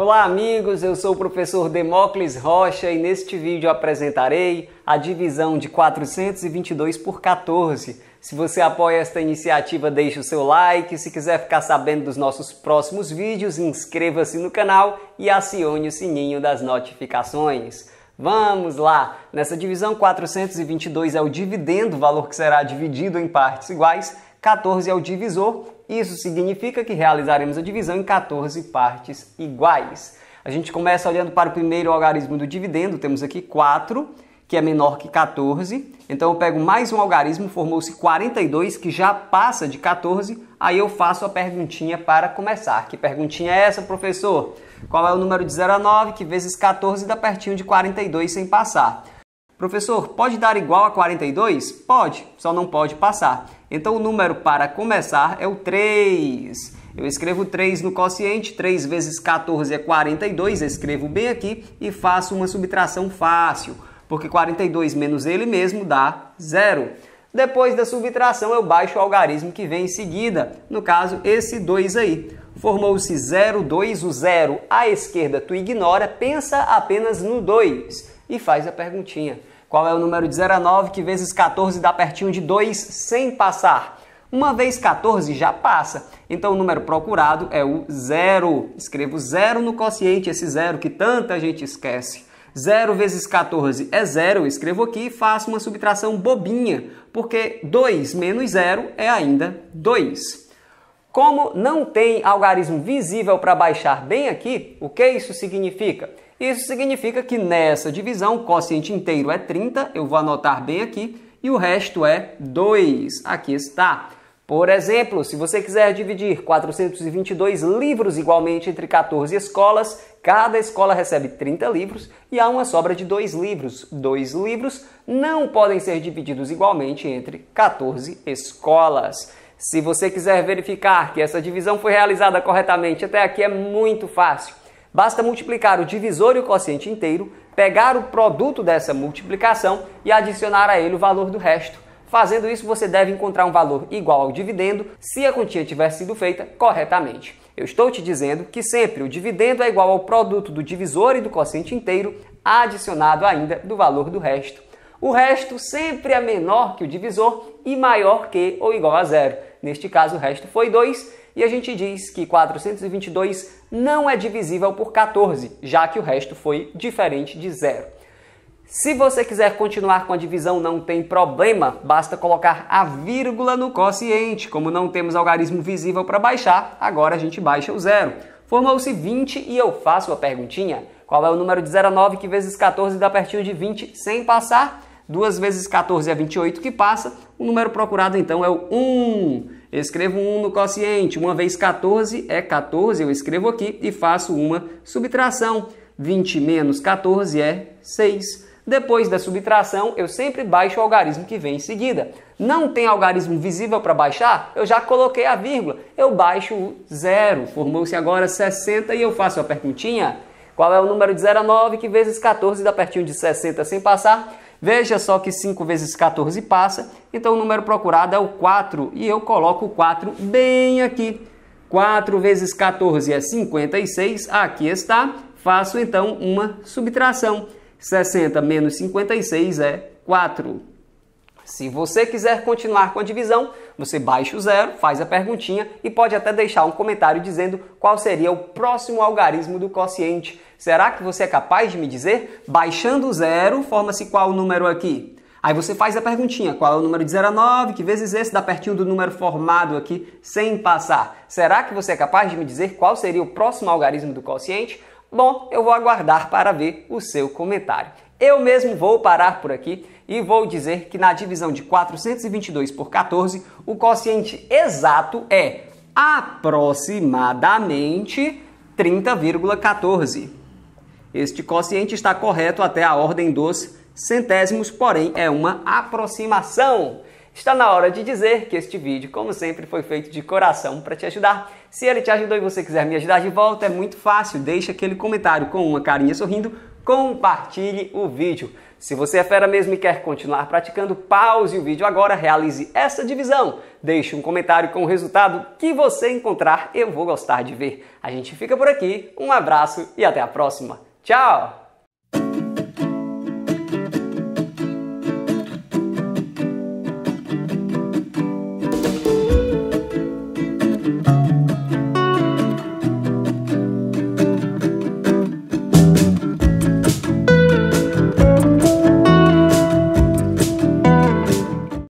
Olá, amigos. Eu sou o professor Demócles Rocha e neste vídeo apresentarei a divisão de 422 por 14. Se você apoia esta iniciativa, deixe o seu like. Se quiser ficar sabendo dos nossos próximos vídeos, inscreva-se no canal e acione o sininho das notificações. Vamos lá! Nessa divisão, 422 é o dividendo, valor que será dividido em partes iguais. 14 é o divisor isso significa que realizaremos a divisão em 14 partes iguais. A gente começa olhando para o primeiro algarismo do dividendo, temos aqui 4, que é menor que 14. Então eu pego mais um algarismo, formou-se 42, que já passa de 14. Aí eu faço a perguntinha para começar. Que perguntinha é essa, professor? Qual é o número de 0 a 9, que vezes 14 dá pertinho de 42 sem passar? Professor, pode dar igual a 42? Pode, só não pode passar. Então o número para começar é o 3. Eu escrevo 3 no quociente, 3 vezes 14 é 42, escrevo bem aqui e faço uma subtração fácil, porque 42 menos ele mesmo dá zero. Depois da subtração, eu baixo o algarismo que vem em seguida, no caso, esse 2 aí. Formou-se 0, 2, o 0 à esquerda tu ignora, pensa apenas no 2 e faz a perguntinha. Qual é o número de 0 que vezes 14 dá pertinho de 2 sem passar? Uma vez 14 já passa, então o número procurado é o zero. Escrevo zero no quociente, esse zero que tanta gente esquece. 0 vezes 14 é 0, escrevo aqui e faço uma subtração bobinha, porque 2 menos zero é ainda 2. Como não tem algarismo visível para baixar bem aqui, o que isso significa? Isso significa que nessa divisão o quociente inteiro é 30, eu vou anotar bem aqui, e o resto é 2. Aqui está. Por exemplo, se você quiser dividir 422 livros igualmente entre 14 escolas, cada escola recebe 30 livros e há uma sobra de dois livros. Dois livros não podem ser divididos igualmente entre 14 escolas. Se você quiser verificar que essa divisão foi realizada corretamente, até aqui é muito fácil. Basta multiplicar o divisor e o quociente inteiro, pegar o produto dessa multiplicação e adicionar a ele o valor do resto. Fazendo isso, você deve encontrar um valor igual ao dividendo se a quantia tiver sido feita corretamente. Eu estou te dizendo que sempre o dividendo é igual ao produto do divisor e do quociente inteiro, adicionado ainda do valor do resto. O resto sempre é menor que o divisor e maior que ou igual a zero. Neste caso, o resto foi 2 e a gente diz que 422 não é divisível por 14, já que o resto foi diferente de zero. Se você quiser continuar com a divisão, não tem problema, basta colocar a vírgula no quociente. Como não temos algarismo visível para baixar, agora a gente baixa o zero. Formou-se 20 e eu faço a perguntinha: qual é o número de 0 a 9 que vezes 14 dá pertinho de 20 sem passar? 2 vezes 14 é 28 que passa, o número procurado então é o 1. escrevo 1 no quociente, 1 vezes 14 é 14, eu escrevo aqui e faço uma subtração. 20 menos 14 é 6. Depois da subtração, eu sempre baixo o algarismo que vem em seguida. Não tem algarismo visível para baixar? Eu já coloquei a vírgula. Eu baixo o zero. Formou-se agora 60 e eu faço a perguntinha. Qual é o número de 0 a 9 que vezes 14 dá pertinho de 60 sem passar? Veja só que 5 vezes 14 passa, então o número procurado é o 4 e eu coloco o 4 bem aqui. 4 vezes 14 é 56, aqui está. Faço então uma subtração. 60 menos 56 é 4. Se você quiser continuar com a divisão, você baixa o zero, faz a perguntinha e pode até deixar um comentário dizendo qual seria o próximo algarismo do quociente. Será que você é capaz de me dizer? Baixando o zero, forma-se qual o número aqui? Aí você faz a perguntinha, qual é o número de 0 a 9, que vezes esse dá pertinho do número formado aqui, sem passar. Será que você é capaz de me dizer qual seria o próximo algarismo do quociente? Bom, eu vou aguardar para ver o seu comentário. Eu mesmo vou parar por aqui e vou dizer que na divisão de 422 por 14, o quociente exato é aproximadamente 30,14. Este quociente está correto até a ordem dos centésimos, porém é uma aproximação. Está na hora de dizer que este vídeo, como sempre, foi feito de coração para te ajudar. Se ele te ajudou e você quiser me ajudar de volta, é muito fácil. Deixa aquele comentário com uma carinha sorrindo compartilhe o vídeo. Se você é fera mesmo e quer continuar praticando, pause o vídeo agora, realize essa divisão. Deixe um comentário com o resultado que você encontrar, eu vou gostar de ver. A gente fica por aqui, um abraço e até a próxima. Tchau!